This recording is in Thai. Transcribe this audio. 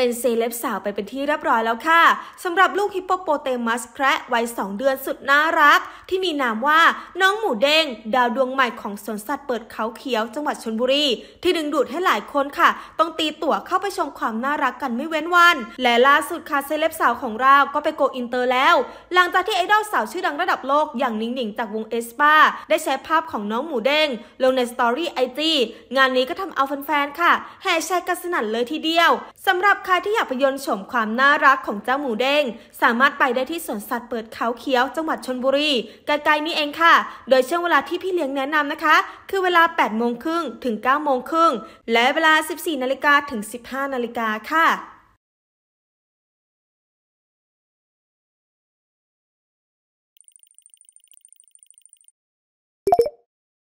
เป็นเซเลบสาวไปเป็นที่เรียบร้อยแล้วค่ะสำหรับลูกฮิปโปโปเตมัสแคระวัย2เดือนสุดน่ารักที่มีนามว่าน้องหมูเด้งดาวดวงใหม่ของสวนสัตว์ เปิดเขาเขียวจังหวัดชนบุรีที่ดึงดูดให้หลายคนค่ะต้องตีตั๋วเข้าไปชมความน่ารักกันไม่เว้นวัน และล่าสุดค่ะเซเลบสาวของเราก็ไปโกอินเตอร์แล้ว หลังจากที่ไอดอลสาวชื่อดังระดับโลกอย่างนิงหนิงจากวงเอสปาได้แชร์ภาพของน้องหมูเด้งลงในสตอรี่ไอจีงานนี้ก็ทำเอาแฟนๆค่ะแห่แชร์กันสนั่นเลยทีเดียว สำหรับใครที่อยากไปยนชมความน่ารักของเจ้าหมูเด้งสามารถไปได้ที่สวนสัตว์เปิดเขาเขียวจังหวัดชนบุรีใกล้ๆนี้เองค่ะ โดยช่วงเวลาที่พี่เลี้ยงแนะนำนะคะ คือเวลา8โมงครึ่งถึง9โมงครึ่ง และเวลา 14 นาฬิกาถึง 15 นาฬิกาค่ะ